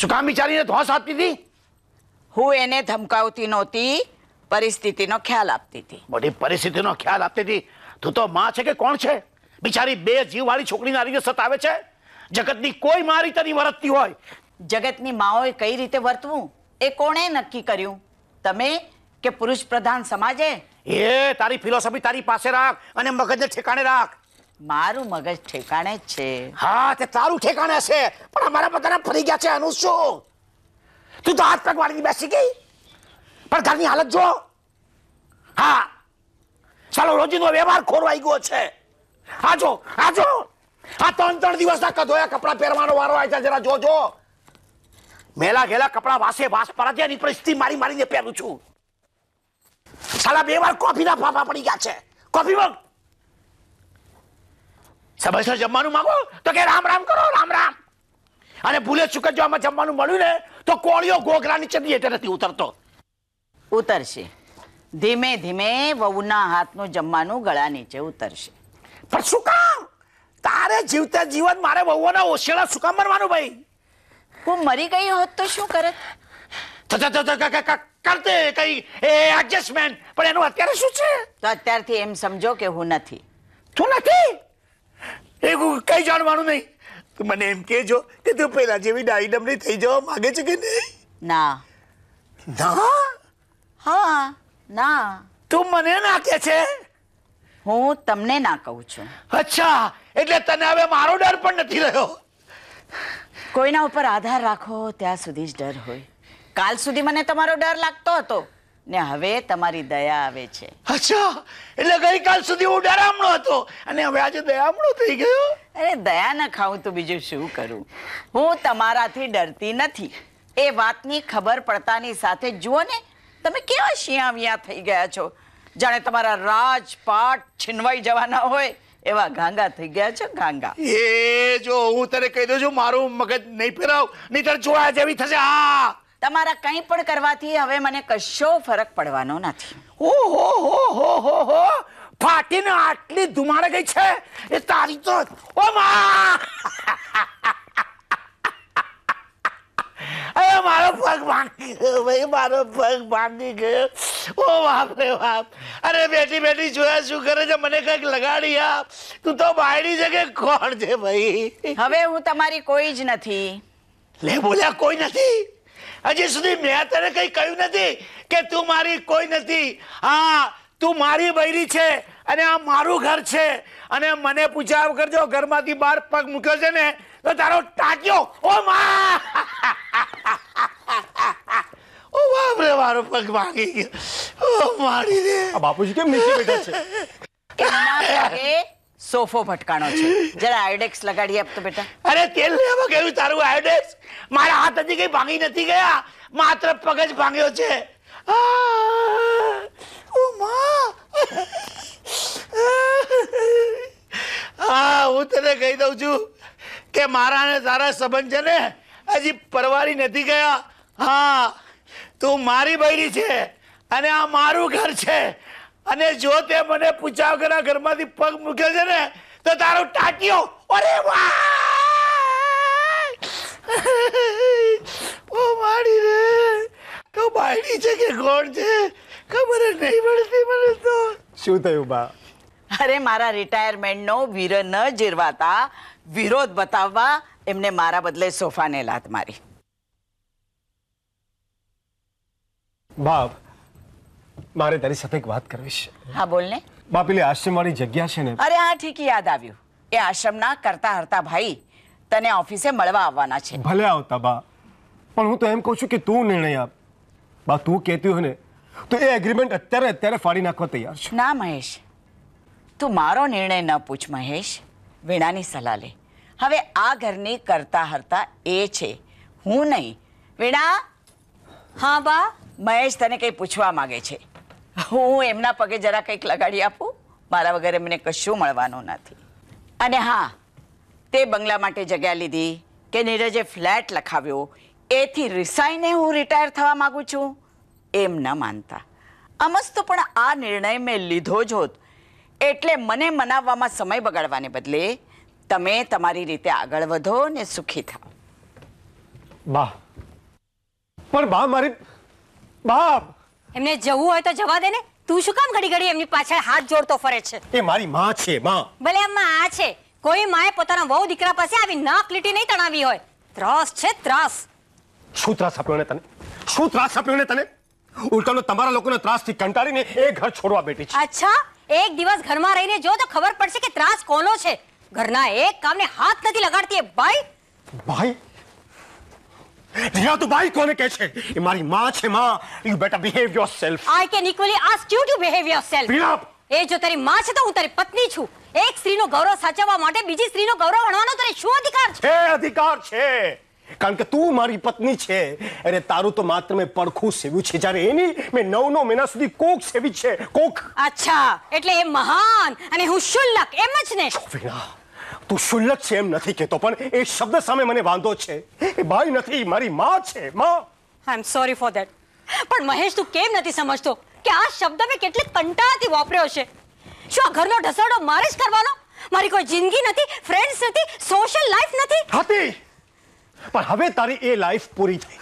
શું કામ બિચારીને ધોસ આપતી હતી હું એને ધમકાવતી નહોતી પરિસ્થિતિનો ખ્યાલ આપતી હતી બધી પરિસ્થિતિનો ખ્યાલ આપતી હતી તું તો માં છે કે કોણ છે બિચારી બે જીવવાળી છોકરી આ રીતે સતાવે છે જગતની કોઈ માં રીતેની વર્તતી હોય જગતની માઓએ કઈ રીતે વર્તવું એ કોણે નક્કી કર્યું તમે કે પુરુષ પ્રધાન સમાજે એ તારી ફિલોસોફી તારી પાસે રાખ અને મગજને ઠેકાણે રાખ મારું મગજ ઠેકાણે છે હા તે તારું ઠેકાણે છે પણ અમારા બધાના ફરી ગયા છે એનું શું તું તો હાથ પગ વાળીને બેસી ગઈ પણ ઘરની હાલત જો હા ચાલો રોજીનો વ્યવહાર ખોરવાઈ ગયો છે હા જો હા જો આ ત્રણ ત્રણ દિવસના કધોયા કપડાં પહેરવાનો વારો આવી છે જરા જોજો મેલા ઘેલા કપડાં વાસે વાસ પરાજ્યાની પરિસ્થિતિ મારી મારીને પહેરું છું સાલા બે વાર કોફીના ફાફા પડી ગયા છે કોફી વખત સમયસર જમવાનું માગો તો કે રામ રામ કરો રામ રામ અને ભૂલે ચૂકે જો આમાં જમવાનું મળ્યું ને તો કોળિયો ગોગરા નીચે એટલે નથી ઉતરતો ઉતરશે ધીમે ધીમે વહુના હાથનું જમવાનું ગળા નીચે ઉતરશે પણ શું કામ તારે જીવતા જીવન મારે વહુઓના ઓશેડા શું કામ મરવાનું ભાઈ હું મરી ગઈ હોત તો શું કરે કરતે કઈ એડજસ્ટમેન્ટ પણ એનું અત્યારે શું છે તો અત્યારથી એમ સમજો કે હું નથી તું નથી એ કઈ જાણવાનું નહીં તું મને એમ કહેજો કે તું પેલા જેવી ડાઈ ડમરી થઈ જવા માંગે છે કે નહીં ના ના હા ના તું મને ના કે છે હું તમને ના કહું છું અચ્છા એટલે તને હવે મારો ડર પણ નથી રહ્યો કોઈના ઉપર આધાર રાખો ત્યાં સુધી જ ડર હોય કાલ સુધી મને તમારો ડર લાગતો હતો ને હવે તમારી દયા આવે છે અચ્છા એટલે ગઈકાલ સુધી હું ડરામણો હતો અને હવે આજે દયામણો થઈ ગયો અરે દયા ન ખાઉં તો બીજું શું કરું હું તમારાથી ડરતી નથી એ વાતની ખબર પડતાની સાથે જુઓ ને તમે કેવા શિયામિયા થઈ ગયા છો જાણે તમારા રાજપાટ છીનવાઈ જવાના હોય એવા ગાંગા થઈ ગયા છે ગાંગા એ જો હું તને કહી દઉં છું મારું મગજ નહીં ફેરાવ નહીં તાર જોયા જેવી થશે આ તમારા કંઈ પણ કરવાથી હવે મને કશો ફરક પડવાનો નથી હો હો હો હો હો ફાટીને આટલી ધુમાડે ગઈ છે એ તારી તો ઓ મા અરે મારો પગ ભાઈ મારો પગ ભાંગી ગયો ઓ બાપ રે બાપ અરે બેટી બેટી જોયા શું કરે છે મને કંઈક લગાડી આ તું તો બાયડી છે કે કોણ છે ભાઈ હવે હું તમારી કોઈ જ નથી લે બોલ્યા કોઈ નથી હજી સુધી મેં તને કઈ કહ્યું નથી કે તું મારી કોઈ નથી હા તું મારી બૈરી છે અને આ મારું ઘર છે અને મને પૂછ્યા કરજો ઘરમાંથી બહાર પગ મૂક્યો છે ને તો તારો ટાંક્યો ઓ મા ઓ બાપ પગ ભાંગી ગયો બાપુજી કેમ નીચે બેઠા છે સોફો ભટકાણો છે જરા આયોડેક્સ લગાડી આપ તો બેટા અરે તેલ લેવા ગયું તારું આયોડેક્સ મારા હાથ હજી કઈ ભાંગી નથી ગયા માત્ર પગ જ ભાંગ્યો છે ઓ માં હા હું તને કહી દઉં છું કે મારા ને તારા સંબંધ છે ને હજી પરવારી નથી ગયા હા તું મારી બૈરી છે અને આ મારું ઘર છે અને જો તે મને પૂછાવ કરા ઘરમાંથી પગ મૂકે છે ને તો તારો ટાટિયો અરે ઓ માડી રે તો બાયડી છે કે કોણ છે ખબર નહીં પડતી મને તો શું થયું બા અરે મારા રિટાયરમેન્ટનો વીર ન જીરવાતા વિરોધ બતાવવા એમને મારા બદલે સોફાને લાત મારી બાપ મારે તારી સાથે એક વાત કરવી છે હા બોલ ને બા પેલી આશ્રમ જગ્યા છે ને અરે હા ઠીક યાદ આવ્યું એ આશ્રમના કરતા હરતા ભાઈ તને ઓફિસે મળવા આવવાના છે ભલે આવતા બા પણ હું તો એમ કહું છું કે તું નિર્ણય આપ બા તું કહેતી હોય ને તો એ એગ્રીમેન્ટ અત્યારે અત્યારે ફાડી નાખવા તૈયાર છું ના મહેશ તું મારો નિર્ણય ન પૂછ મહેશ વીણાની સલાહ લે હવે આ ઘરની કરતા હરતા એ છે હું નહીં વીણા હા બા મહેશ તને કંઈ પૂછવા માગે છે હું એમના પગે જરા કંઈક લગાડી આપું મારા વગર એમને કશું મળવાનું નથી અને હા તે બંગલા માટે જગ્યા લીધી કે નીરજે ફ્લેટ લખાવ્યો એથી રિસાઈને હું રિટાયર થવા માગું છું એમ ન માનતા અમસ્તુ પણ આ નિર્ણય મેં લીધો જ હોત એટલે મને મનાવવામાં સમય બગાડવાને બદલે તમે તમારી રીતે આગળ વધો ને સુખી થાઓ બા પણ બા મારી બા એમને જવું હોય તો જવા દે ને તું શું કામ ઘડી ઘડી એમની પાછળ હાથ જોડતો ફરે છે એ મારી માં છે માં ભલે એમાં આ છે કોઈ માએ પોતાના વહુ દીકરા પાસે આવી નાક લીટી નહીં તણાવી હોય ત્રાસ છે ત્રાસ શું ત્રાસ આપ્યો ને તને શું ત્રાસ આપ્યો ને તને ઉલટાનો તમારા લોકોને ત્રાસથી કંટાળીને એ ઘર છોડવા બેઠી છે અચ્છા એક દિવસ ઘરમાં રહીને જો તો ખબર પડશે કે ત્રાસ કોનો છે ઘરના એક કામને હાથ નથી લગાડતી એ ભાઈ ભાઈ રીયાતુબાઈ કોને કહે છે એ મારી માં છે માં you better behave your I can equally ask you to behave yourself એ જો તારી માં છે તો હું તારી પત્ની છું એક સ્ત્રીનો ગૌરવ સાચવવા માટે બીજી સ્ત્રીનો ગૌરવ હણવાનો તારે શું અધિકાર છે અધિકાર છે કારણ કે તું મારી પત્ની છે અરે તારું તો માત્ર મેં પડખું સેવ્યું છે જ્યારે એની મેં નવ નવ મહિના સુધી કોક સેવી છે કોક અચ્છા એટલે એ મહાન અને હું શુલ્લક એમ જ ને વિના તું શુલ્લક છે એમ નથી કહેતો પણ એ શબ્દ સામે મને વાંધો છે એ ભાઈ નથી મારી માં છે માં I am sorry for that પણ મહેશ તું કેમ નથી સમજતો કે આ શબ્દ મેં કેટલી કંટાળાથી વાપર્યો છે શું આ ઘરનો ઢસાડો મારે જ કરવાનો મારી કોઈ જિંદગી નથી ફ્રેન્ડ્સ નથી સોશિયલ લાઈફ નથી હતી પણ હવે તારી એ લાઈફ પૂરી થઈ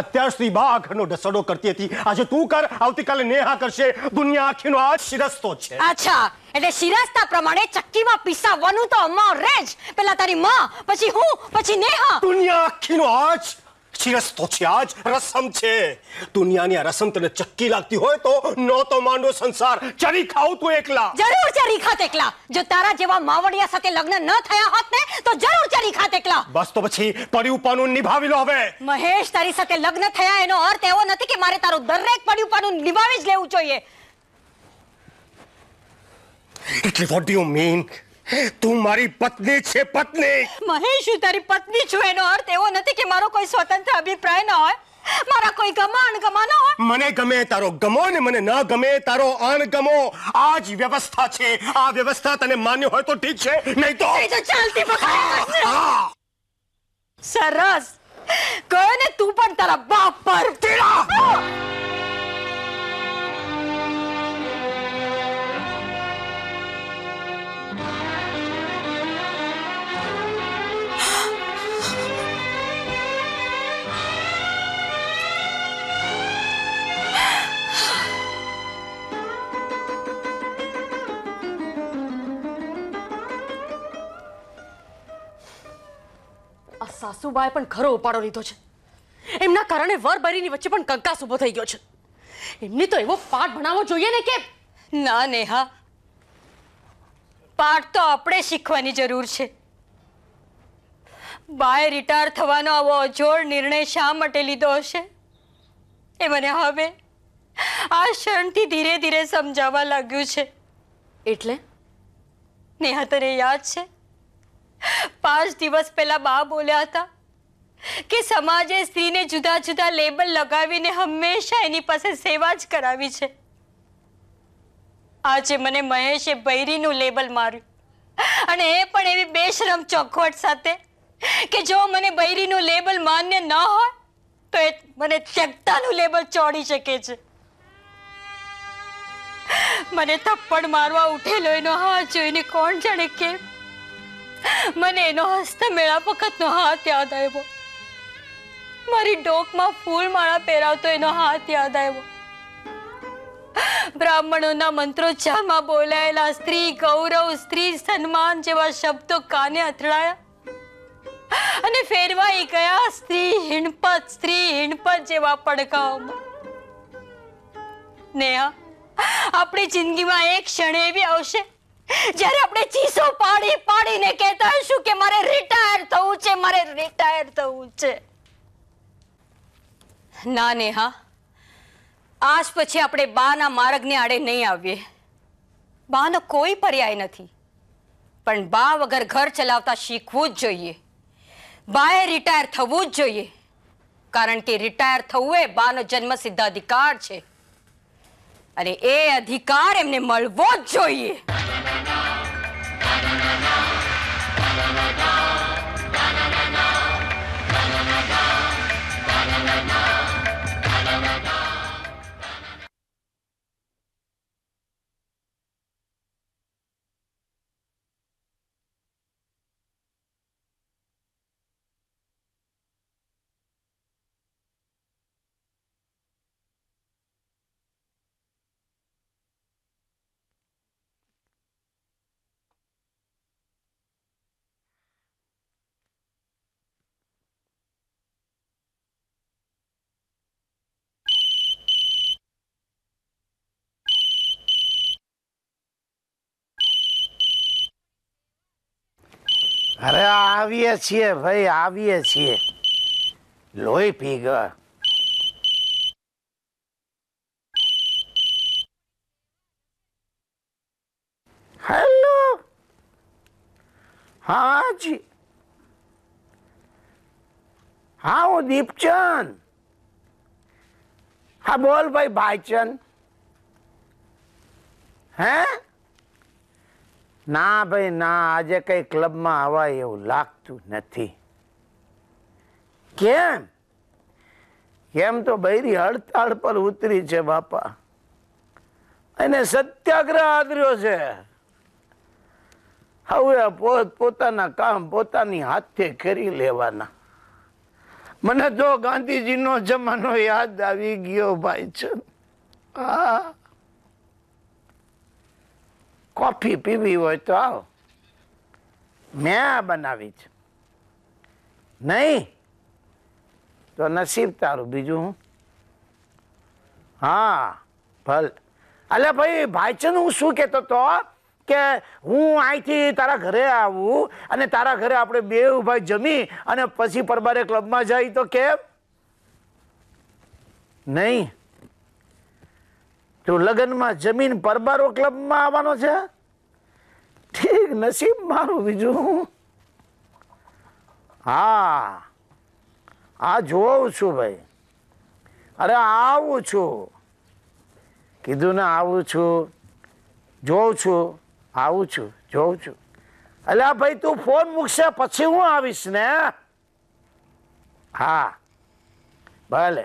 અત્યાર સુધી બા ઘરનો ઢસડો કરતી હતી આજે તું કર આવતીકાલે નેહા કરશે દુનિયા આખીનો આ શિરસ્તો છે અચ્છા એટલે શિરસ્તા પ્રમાણે ચક્કીમાં પીસાવવાનું તો અમારે જ પેલા તારી માં પછી હું પછી નેહા દુનિયા આખીનો આજ ચીરસ તો છે આજ રસમ છે દુનિયાની આ રસમ તને ચક્કી લાગતી હોય તો નો તો માંડો સંસાર ચરી ખાવ તું એકલા જરૂર ચરી ખાત એકલા જો તારા જેવા માવડિયા સાથે લગ્ન ન થયા હોત ને તો જરૂર ચરી ખાત એકલા બસ તો પછી પડ્યું પાનું નિભાવી લો હવે મહેશ તારી સાથે લગ્ન થયા એનો અર્થ એવો નથી કે મારે તારું દરેક પડ્યું નિભાવી જ લેવું જોઈએ એટલે વોટ ડુ યુ મીન તું મારી પત્ની છે પત્ની મહેશ હું તારી પત્ની છું એનો અર્થ એવો નથી કે મારો કોઈ સ્વતંત્ર અભિપ્રાય ન હોય મારા કોઈ ગમા અણગમા ન હોય મને ગમે તારો ગમો ને મને ન ગમે તારો અણગમો આ જ વ્યવસ્થા છે આ વ્યવસ્થા તને માન્ય હોય તો ઠીક છે નહીં તો ચાલતી સરસ ગયો ને તું પણ તારા બાપ પર સાસુબાએ પણ ખરો ઉપાડો લીધો છે એમના કારણે વર બરીની વચ્ચે પણ કંકાસ ઉભો થઈ ગયો છે એમની તો એવો પાઠ ભણાવવો જોઈએ ને કે ના નેહા પાઠ તો આપણે શીખવાની જરૂર છે બાય રિટાયર થવાનો આવો અજોડ નિર્ણય શા માટે લીધો હશે એ મને હવે આ ક્ષણથી ધીરે ધીરે સમજાવવા લાગ્યું છે એટલે નેહા તને યાદ છે પાંચ દિવસ પહેલા બા બોલ્યા હતા કે સમાજે સ્ત્રીને જુદા જુદા લેબલ લગાવીને હંમેશા એની પાસે સેવા જ કરાવી છે આજે મને મહેશે બૈરીનું લેબલ માર્યું અને એ પણ એવી બેશરમ ચોખવટ સાથે કે જો મને બૈરીનું લેબલ માન્ય ન હોય તો એ મને ત્યક્તાનું લેબલ ચોડી શકે છે મને થપ્પડ મારવા ઉઠેલો એનો હા જોઈને કોણ જાણે કેમ મને એનો હસતા મેળા વખતનો હાથ યાદ આવ્યો મારી ડોકમાં ફૂલ માળા પહેરાવતો એનો હાથ યાદ આવ્યો બ્રાહ્મણોના મંત્રોચ્ચારમાં બોલાયેલા સ્ત્રી ગૌરવ સ્ત્રી સન્માન જેવા શબ્દો કાને અથડાયા અને ફેરવાઈ ગયા સ્ત્રી હિણપત સ્ત્રી હિણપત જેવા પડકાઓમાં નેહા આપણી જિંદગીમાં એક ક્ષણે એવી આવશે જ્યારે આપણે ચીસો પાડી પાડીને કહેતા હશું કે મારે રિટાયર થવું છે મારે રિટાયર થવું છે ના નેહા આજ પછી આપણે બાના માર્ગને આડે નહીં આવીએ બાનો કોઈ પર્યાય નથી પણ બા વગર ઘર ચલાવતા શીખવું જ જોઈએ બાએ રિટાયર થવું જ જોઈએ કારણ કે રિટાયર થવું એ બાનો જન્મ સિદ્ધાધિકાર છે અને એ અધિકાર એમને મળવો જ જોઈએ अरे आविए छिए भाई आविए छिए लोई पी हेलो हाँ जी हाँ वो दीपचंद हाँ बोल भाई भाईचंद हैं ના ભાઈ ના આજે કંઈ ક્લબમાં આવાય એવું લાગતું નથી કેમ કેમ તો બૈરી હડતાળ પર ઉતરી છે બાપા અને સત્યાગ્રહ આદર્યો છે હવે પોત પોતાના કામ પોતાની હાથે કરી લેવાના મને તો નો જમાનો યાદ આવી ગયો ભાઈ છે હા કોફી પીવી હોય તો આવો મેં આ બનાવી છે નહીં તો નસીબ તારું બીજું હું હા ભલ અલે ભાઈ ભાઈચંદ હું શું કહેતો તો કે હું અહીંથી તારા ઘરે આવું અને તારા ઘરે આપણે બે ભાઈ જમી અને પછી પરબારે ક્લબમાં જાય તો કેમ નહીં તો લગ્નમાં જમીન પરબારો ક્લબમાં આવવાનો છે ઠીક નસીબ મારું બીજું હા આ જોઉં છું ભાઈ અરે આવું છું કીધું ને આવું છું જોઉં છું આવું છું જોઉં છું અલ્યા ભાઈ તું ફોન મૂકશે પછી હું આવીશ ને હા ભલે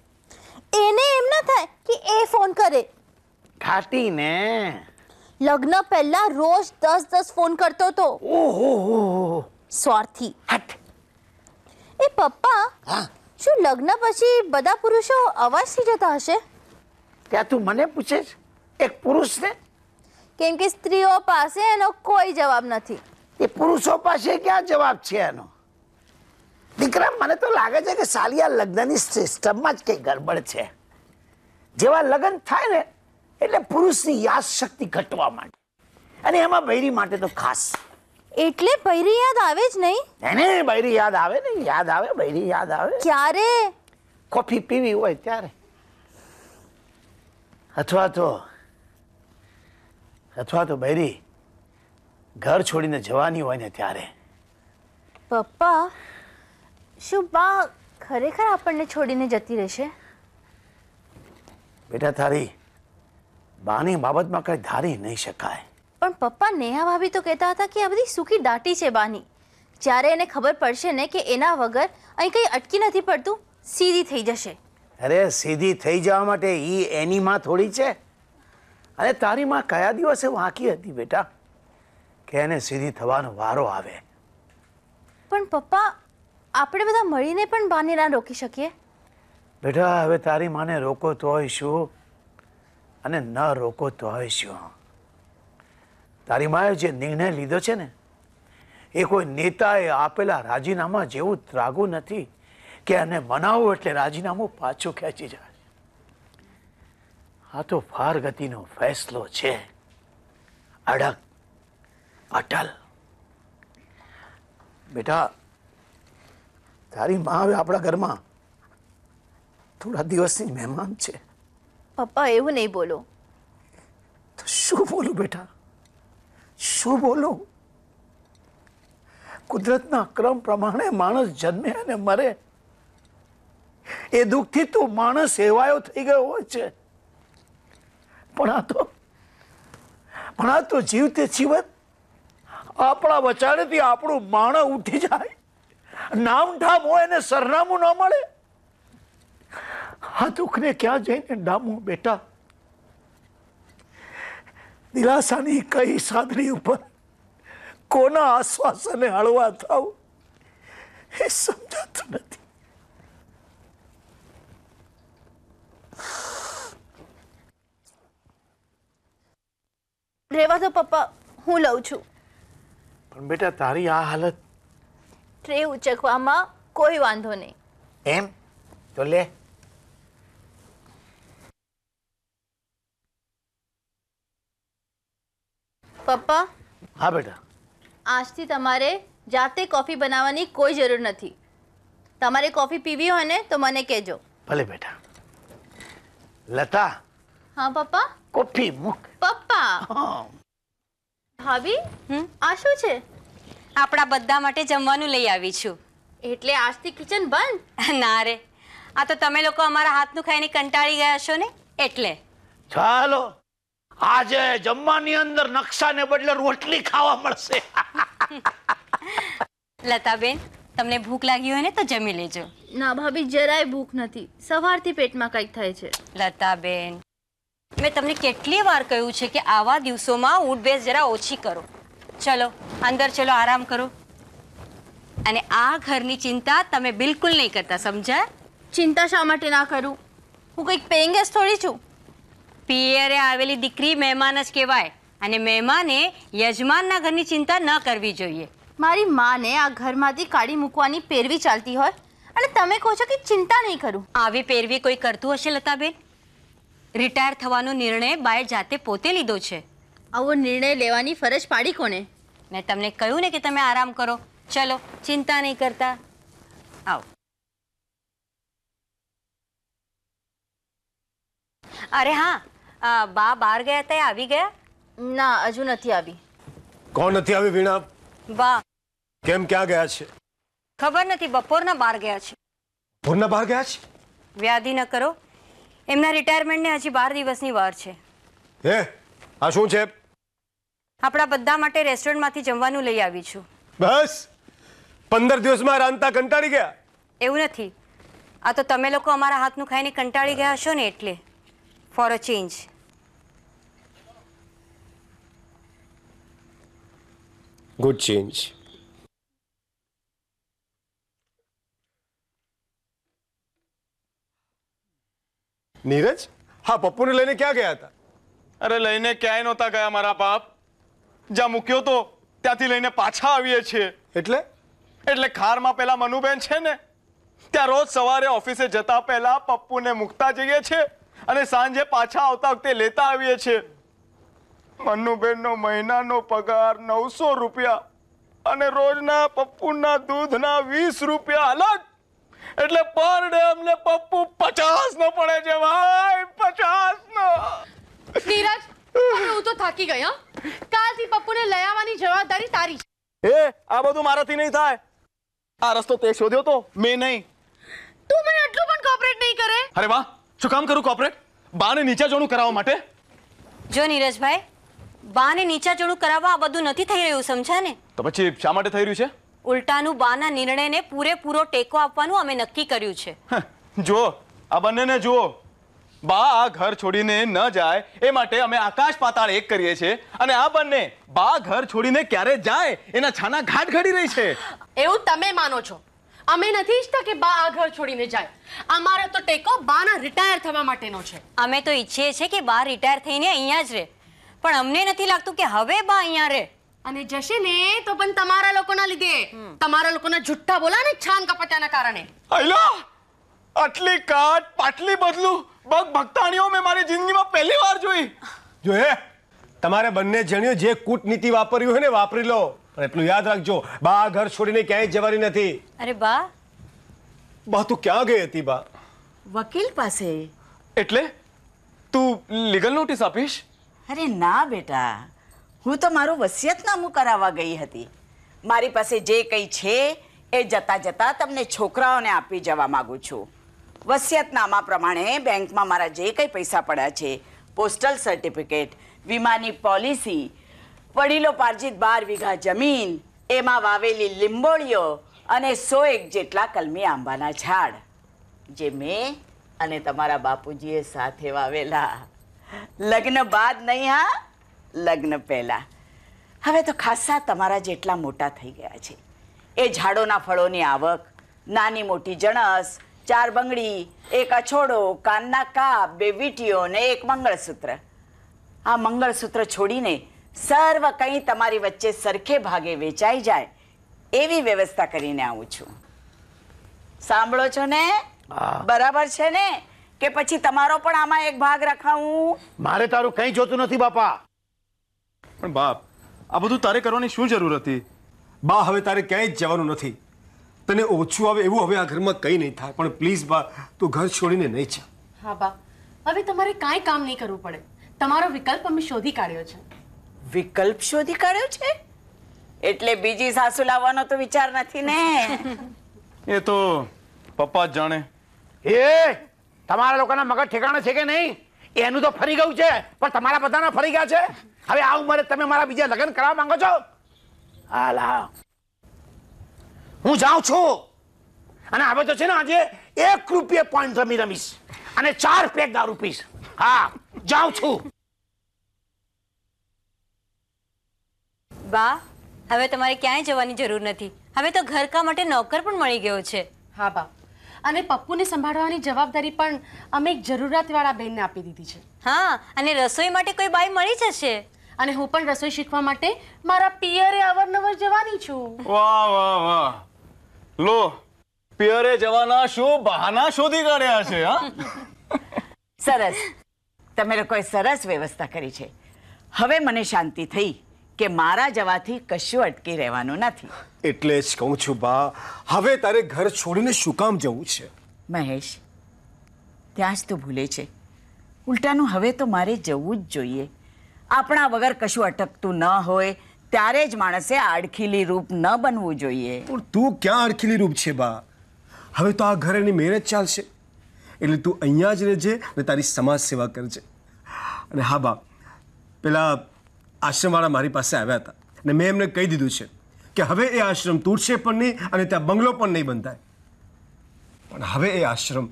થાય કે એ ફોન કરે ખાટી ને લગ્ન પહેલા રોજ દસ દસ ફોન કરતો હતો ઓહો સ્વાર્થી હટ એ પપ્પા શું લગ્ન પછી બધા પુરુષો અવાજથી જતા હશે ત્યાં તું મને પૂછે એક પુરુષ પુરુષને કેમ કે સ્ત્રીઓ પાસે એનો કોઈ જવાબ નથી એ પુરુષો પાસે ક્યાં જવાબ છે એનો દીકરા મને તો લાગે છે કે સાલિયા લગ્નની સિસ્ટમમાં જ કંઈ ગડબડ છે જેવા લગ્ન થાય ને એટલે પુરુષની યાદ શક્તિ ઘટવા માંડે અને એમાં બૈરી માટે તો ખાસ એટલે બૈરી યાદ આવે જ નહીં એને બૈરી યાદ આવે ને યાદ આવે બૈરી યાદ આવે ક્યારે કોફી પીવી હોય ત્યારે અથવા તો અથવા તો બૈરી ઘર છોડીને જવાની હોય ને ત્યારે પપ્પા શું બા ખરેખર આપણને છોડીને જતી રહેશે બેટા તારી બાની બાબતમાં કંઈ ધારી નહીં શકાય પણ પપ્પા નેહા ભાભી તો કહેતા હતા કે આ બધી સૂકી દાટી છે બાની જ્યારે એને ખબર પડશે ને કે એના વગર અહીં કંઈ અટકી નથી પડતું સીધી થઈ જશે અરે સીધી થઈ જવા માટે એ એની માં થોડી છે અને તારી માં કયા દિવસે વાંકી હતી બેટા કે એને સીધી થવાનો વારો આવે પણ પપ્પા આપણે બધા મળીને પણ બાને ના રોકી શકીએ બેટા હવે તારી માને રોકો તો શું અને ન રોકો તોય શું તારી માએ જે નિર્ણય લીધો છે ને એ કોઈ નેતાએ આપેલા રાજીનામા જેવું ત્રાગું નથી કે એને મનાવો એટલે રાજીનામું પાછું ખેંચી જાય આ તો ફાર ગતિનો ફેસલો છે અડગ અટલ બેટા તારી મા હવે આપણા ઘરમાં થોડા દિવસથી મહેમાન છે પપ્પા એવું નહીં બોલો તો શું બોલું બેટા શું બોલું કુદરતના ક્રમ પ્રમાણે માણસ જન્મે અને મરે એ દુઃખથી તો માણસ સેવાયો થઈ ગયો હોય છે પણ આ તો પણ આ તો જીવતે જીવત આપણા વચારેથી આપણું માણ ઉઠી જાય નામ ઠામ હોય એને સરનામું ન મળે આ દુઃખને ક્યાં જઈને ડામો બેટા દિલાસાની કઈ સાધની ઉપર કોના આશ્વાસને હળવા થાવ એ સમજાતું નથી રેવા તો પપ્પા હું લઉં છું પણ બેટા તારી આ હાલત ટ્રે ઉચકવામાં કોઈ વાંધો નહીં એમ તો લે પપ્પા હા બેટા આજથી તમારે જાતે કોફી બનાવવાની કોઈ જરૂર નથી તમારે કોફી પીવી હોય ને તો મને કહેજો ભલે બેટા લતા હા પપ્પા કોફી મૂક પપ્પા ભાભી આ શું છે આપણા બધા માટે જમવાનું લઈ આવી છું એટલે આજથી કિચન બંધ ના રે આ તો તમે લોકો અમારા હાથનું ખાઈને કંટાળી ગયા છો ને એટલે ચાલો આજે જમવાની અંદર નકશાને બદલે રોટલી ખાવા મળશે લતાબેન તમને ભૂખ લાગી હોય ને તો જમી લેજો ના ભાભી જરાય ભૂખ નથી સવારથી પેટમાં કંઈક થાય છે લતાબેન મેં તમને કેટલી વાર કહ્યું છે કે આવા દિવસોમાં ઊડ બેસ જરા ઓછી કરો ચલો અંદર ચલો આરામ કરો અને આ ઘરની ચિંતા તમે બિલકુલ નહીં કરતા સમજાય ચિંતા શા માટે ના કરું હું કંઈક પેઇંગ થોડી છું પિયરે આવેલી દીકરી મહેમાન જ કહેવાય અને મહેમાને યજમાનના ઘરની ચિંતા ન કરવી જોઈએ મારી માને આ ઘરમાંથી કાઢી મૂકવાની પેરવી ચાલતી હોય અને તમે કહો છો કે ચિંતા નહીં કરું આવી પેરવી કોઈ કરતું હશે લતાબેન રિટાયર થવાનો નિર્ણય બાય જાતે પોતે લીધો છે આવો નિર્ણય લેવાની ફરજ પાડી કોને મેં તમને કહ્યું ને કે તમે આરામ કરો ચલો ચિંતા નહીં કરતા આવો અરે હા બા બહાર ગયા હતા આવી ગયા ના હજુ નથી આવી કોણ નથી આવી વીણા બા કેમ ક્યાં ગયા છે ખબર નથી બપોરના બહાર ગયા છે બપોરના બહાર ગયા છે વ્યાધિ ન કરો એમના રિટાયરમેન્ટને હજી બાર દિવસની વાર છે હે આ શું છે આપણા બધા માટે રેસ્ટોરન્ટમાંથી જમવાનું લઈ આવી છું બસ પંદર દિવસમાં રાંધતા કંટાળી ગયા એવું નથી આ તો તમે લોકો અમારા હાથનું ખાઈને કંટાળી ગયા હશો ને એટલે for a change. Good change. Neeraj હા પપ્પુને લઈને ક્યાં ગયા હતા અરે લઈને ક્યાંય નહોતા ગયા મારા બાપ જ્યાં મૂક્યો તો ત્યાંથી લઈને પાછા આવીએ છીએ એટલે એટલે ખારમાં પેલા મનુબેન છે ને ત્યાં રોજ સવારે ઓફિસે જતા પહેલા પપ્પુને મૂકતા જઈએ છીએ અને સાંજે પાછા આવતા વખતે લેતા આવીએ છીએ મન્નુબેનનો મહિનાનો પગાર નવસો રૂપિયા અને રોજના પપ્પુના દૂધના વીસ રૂપિયા અલગ એટલે પર ડે અમને પપ્પુ પચાસ નો પડે છે ભાઈ પચાસ નો નીરજ હું તો થાકી ગઈ હા કાલથી પપ્પુને લઈ આવવાની જવાબદારી તારી છે એ આ બધું મારાથી નહીં થાય આ રસ્તો તે શોધ્યો તો મેં નહીં તું મને એટલું પણ કોપરેટ નહીં કરે અરે વાહ શું કામ કરું કોર્પોરેટ બાને નીચા નીચાચોણું કરાવવા માટે જો નીરજભાઈ બાને નીચા નીચાચોણું કરાવવા આ બધું નથી થઈ રહ્યું સમજ્યા ને તો પછી શા માટે થઈ રહ્યું છે ઉલટાનું બાના નિર્ણયને પૂરેપૂરો ટેકો આપવાનું અમે નક્કી કર્યું છે જો આ બંનેને જુઓ બા આ ઘર છોડીને ન જાય એ માટે અમે આકાશ પાતાળ એક કરીએ છીએ અને આ બંને બા ઘર છોડીને ક્યારે જાય એના છાના ઘાટ ઘડી રહી છે એવું તમે માનો છો અમે નથી ઈચ્છતા કે બા આ ઘર છોડીને જાય અમારો તો ટેકો બા બાના રિટાયર થવા માટેનો છે અમે તો ઈચ્છીએ છીએ કે બા રિટાયર થઈને અહીંયા જ રહે પણ અમને નથી લાગતું કે હવે બા અહીંયા રહે અને જશે ને તો પણ તમારા લોકોના લીધે તમારા લોકોના જુઠ્ઠા બોલા ને છાન કપટાના કારણે હૈલા આટલી કાટ પાટલી બદલું બગ ભક્તાણીઓ મેં મારી જિંદગીમાં પહેલી વાર જોઈ જોયે તમારે બંને જણ્યો જે કૂટનીતિ વાપર્યું હોય ને વાપરી લો પણ એટલું યાદ રાખજો બા ઘર છોડીને ક્યાંય જવાની નથી અરે બા બા તું ક્યાં ગઈ હતી બા વકીલ પાસે એટલે તું લીગલ નોટિસ આપીશ અરે ના બેટા હું તો મારું વસિયતનામું કરાવવા ગઈ હતી મારી પાસે જે કંઈ છે એ જતા જતા તમને છોકરાઓને આપી જવા માગું છું વસિયતનામા પ્રમાણે બેંકમાં મારા જે કંઈ પૈસા પડ્યા છે પોસ્ટલ સર્ટિફિકેટ વીમાની પોલિસી વડીલો પાર્જિત બાર વીઘા જમીન એમાં વાવેલી લીંબોળીઓ અને સો એક જેટલા કલમી આંબાના ઝાડ જે મેં અને તમારા બાપુજીએ સાથે વાવેલા લગ્ન બાદ નહીં હા લગ્ન પહેલાં હવે તો ખાસા તમારા જેટલા મોટા થઈ ગયા છે એ ઝાડોના ફળોની આવક નાની મોટી જણસ ચાર બંગડી એક અછોડો કાનના કાપ બે વીટીઓ ને એક મંગળસૂત્ર આ મંગળસૂત્ર છોડીને સર્વ કંઈ તમારી વચ્ચે સરખે ભાગે વેચાઈ જાય એવી વ્યવસ્થા કરીને આવું છું સાંભળો છો ને બરાબર છે ને કે પછી તમારો પણ આમાં એક ભાગ રખાવું મારે તારું કંઈ જોતું નથી બાપા પણ બાપ આ બધું તારે કરવાની શું જરૂર હતી બા હવે તારે ક્યાંય જ જવાનું નથી તને ઓછું આવે એવું હવે આ ઘરમાં કંઈ નહીં થાય પણ પ્લીઝ બા તું ઘર છોડીને નહીં જા હા બા હવે તમારે કાંઈ કામ નહીં કરવું પડે તમારો વિકલ્પ અમે શોધી કાઢ્યો છે વિકલ્પ શોધી કાઢ્યો છે એટલે બીજી સાસુ લાવવાનો તો વિચાર નથી ને એ તો પપ્પા જ જાણે એ તમારા લોકોના મગજ ઠેકાણા છે કે નહીં એનું તો ફરી ગયું છે પણ તમારા બધાના ફરી ગયા છે હવે આ ઉંમરે તમે મારા બીજા લગ્ન કરાવવા માંગો છો હાલ હા હું જાઉં છું અને હવે તો છે ને આજે એક રૂપિયા પોઈન્ટ રમી રમીશ અને ચાર પેક દારૂ પીશ હા જાઉં છું વાહ હવે તમારે ક્યાંય જવાની જરૂર નથી હવે તો ઘરકા માટે નોકર પણ મળી ગયો છે હા બા અને પપ્પુને સંભાળવાની જવાબદારી પણ અમે એક જરૂરિયાતવાળા બહેનને આપી દીધી છે હા અને રસોઈ માટે કોઈ બાઈ મળી જશે અને હું પણ રસોઈ શીખવા માટે મારા પિયરે અવરનવર જવાની છું વાહ વાહ વાહ લો પિયરે જવાના શું બહાના શોધી કાઢ્યા છે હા સરસ તમે લોકોએ સરસ વ્યવસ્થા કરી છે હવે મને શાંતિ થઈ કે મારા જવાથી કશું અટકી રહેવાનું નથી એટલે જ કહું છું બા હવે તારે ઘર છોડીને શું કામ જવું છે મહેશ ત્યાં જ તો ભૂલે છે ઉલટાનું હવે તો મારે જવું જ જોઈએ આપણા વગર કશું અટકતું ન હોય ત્યારે જ માણસે આડખીલી રૂપ ન બનવું જોઈએ પણ તું ક્યાં આડખીલી રૂપ છે બા હવે તો આ ઘર એની મેરેજ ચાલશે એટલે તું અહીંયા જ રહેજે અને તારી સમાજ સેવા કરજે અને હા બા પેલા આશ્રમવાળા મારી પાસે આવ્યા હતા અને મેં એમને કહી દીધું છે કે હવે એ આશ્રમ તૂટશે પણ નહીં અને ત્યાં બંગલો પણ નહીં બનતા પણ હવે એ આશ્રમ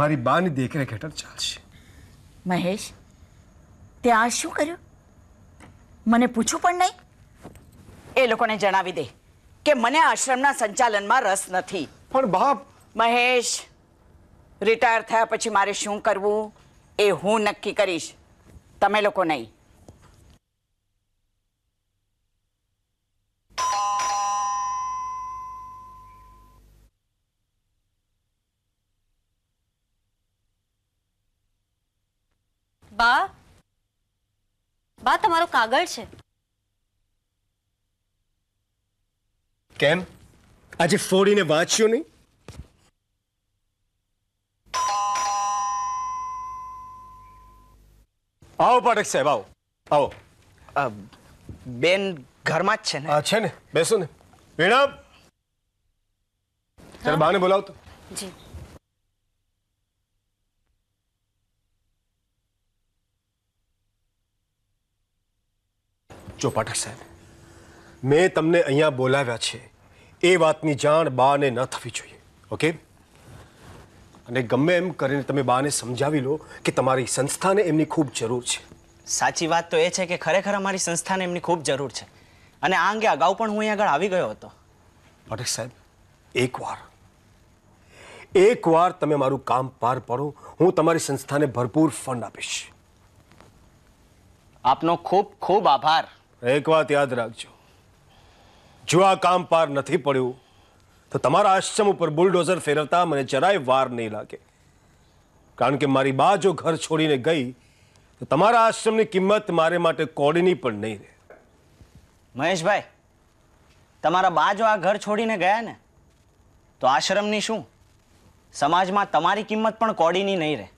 મારી બાની દેખરેખ હેઠળ ચાલશે મહેશ તે આ શું કર્યું મને પૂછ્યું પણ નહીં એ લોકોને જણાવી દે કે મને આશ્રમના સંચાલનમાં રસ નથી પણ બાપ મહેશ રિટાયર થયા પછી મારે શું કરવું એ હું નક્કી કરીશ તમે લોકો નહીં બા તમારો કાગળ છે કેમ આજે ફોડીને વાંચ્યો નહીં આવો પાઠક સાહેબ આવો આવો બેન ઘરમાં જ છે ને છે ને બેસો ને વીણા તારા બાને બોલાવતો જી જો પાઠક સાહેબ મેં તમને અહીંયા બોલાવ્યા છે એ વાતની જાણ બાને ન થવી જોઈએ ઓકે અને ગમે એમ કરીને તમે બાને સમજાવી લો કે તમારી સંસ્થાને એમની ખૂબ જરૂર છે સાચી વાત તો એ છે કે ખરેખર અમારી સંસ્થાને એમની ખૂબ જરૂર છે અને આ અંગે અગાઉ પણ હું અહીંયા આગળ આવી ગયો હતો પાઠક સાહેબ એકવાર એકવાર તમે મારું કામ પાર પાડો હું તમારી સંસ્થાને ભરપૂર ફંડ આપીશ આપનો ખૂબ ખૂબ આભાર એક વાત યાદ રાખજો જો આ કામ પાર નથી પડ્યું તો તમારા આશ્રમ ઉપર બુલડોઝર ફેરવતા મને જરાય વાર નહીં લાગે કારણ કે મારી બા જો ઘર છોડીને ગઈ તો તમારા આશ્રમની કિંમત મારે માટે કોડીની પણ નહીં રહે મહેશભાઈ તમારા બા જો આ ઘર છોડીને ગયા ને તો આશ્રમની શું સમાજમાં તમારી કિંમત પણ કોડીની નહીં રહે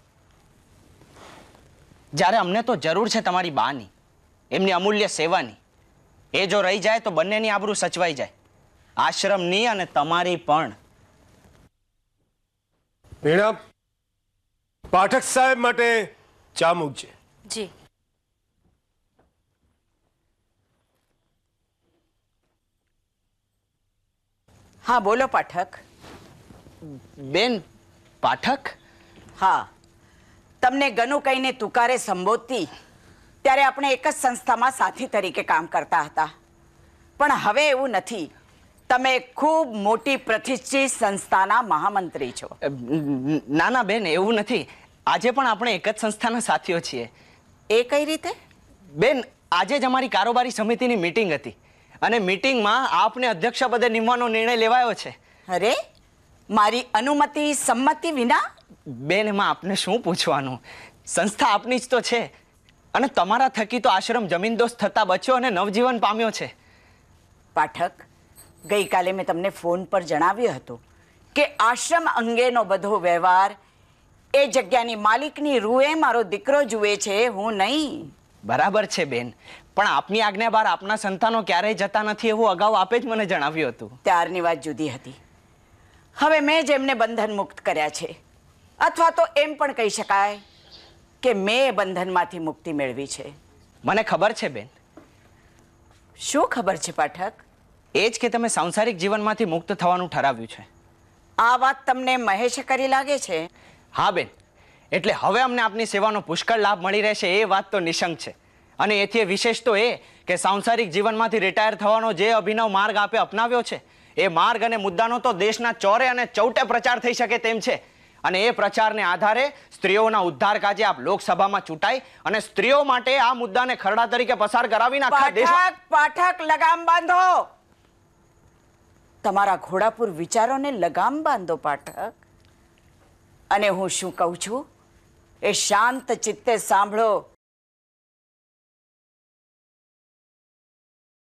જ્યારે અમને તો જરૂર છે તમારી બાની એમની અમૂલ્ય સેવાની એ જો રહી જાય તો બંનેની આબરૂ સચવાઈ જાય આશ્રમની અને તમારી પણ વીણા પાઠક સાહેબ માટે ચા મૂકજે જી હા બોલો પાઠક બેન પાઠક હા તમને ગનુ કહીને તુકારે સંબોધતી ત્યારે આપણે એક જ સંસ્થામાં સાથી તરીકે કામ કરતા હતા પણ હવે એવું નથી તમે ખૂબ મોટી પ્રતિષ્ઠિત સંસ્થાના મહામંત્રી છો નાના બેન એવું નથી આજે પણ આપણે એક જ સંસ્થાના સાથીઓ છીએ એ કઈ રીતે બેન આજે જ અમારી કારોબારી સમિતિની મીટિંગ હતી અને મીટિંગમાં આપને અધ્યક્ષ પદે નિમવાનો નિર્ણય લેવાયો છે અરે મારી અનુમતિ સંમતિ વિના બેન એમાં આપને શું પૂછવાનું સંસ્થા આપની જ તો છે અને તમારા થકી તો આશ્રમ જમીનદોસ્ત થતા બચ્યો અને નવજીવન પામ્યો છે પાઠક ગઈકાલે મેં તમને ફોન પર જણાવ્યું હતું કે આશ્રમ અંગેનો બધો વ્યવહાર એ જગ્યાની માલિકની રૂએ મારો દીકરો જુએ છે હું નહીં બરાબર છે બેન પણ આપની આજ્ઞા બહાર આપના સંતાનો ક્યારેય જતા નથી એવું અગાઉ આપે જ મને જણાવ્યું હતું ત્યારની વાત જુદી હતી હવે મેં જ એમને બંધન મુક્ત કર્યા છે અથવા તો એમ પણ કહી શકાય કે મેં એ બંધનમાંથી મુક્તિ મેળવી છે મને ખબર છે બેન શું ખબર છે પાઠક એ જ કે તમે સાંસારિક જીવનમાંથી મુક્ત થવાનું ઠરાવ્યું છે આ વાત તમને મહેશે કરી લાગે છે હા બેન એટલે હવે અમને આપની સેવાનો પુષ્કળ લાભ મળી રહેશે એ વાત તો નિશંક છે અને એથી વિશેષ તો એ કે સાંસારિક જીવનમાંથી રિટાયર થવાનો જે અભિનવ માર્ગ આપે અપનાવ્યો છે એ માર્ગ અને મુદ્દાનો તો દેશના ચોરે અને ચૌટે પ્રચાર થઈ શકે તેમ છે અને એ પ્રચારને આધારે સ્ત્રીઓના ઉદ્ધાર કાજે આપ લોકસભામાં ચૂંટાઈ અને સ્ત્રીઓ માટે આ મુદ્દાને ખરડા તરીકે પસાર કરાવી આખા પાઠક લગામ બાંધો તમારા ઘોડાપુર વિચારોને લગામ બાંધો પાઠક અને હું શું કહું છું એ શાંત ચિત્તે સાંભળો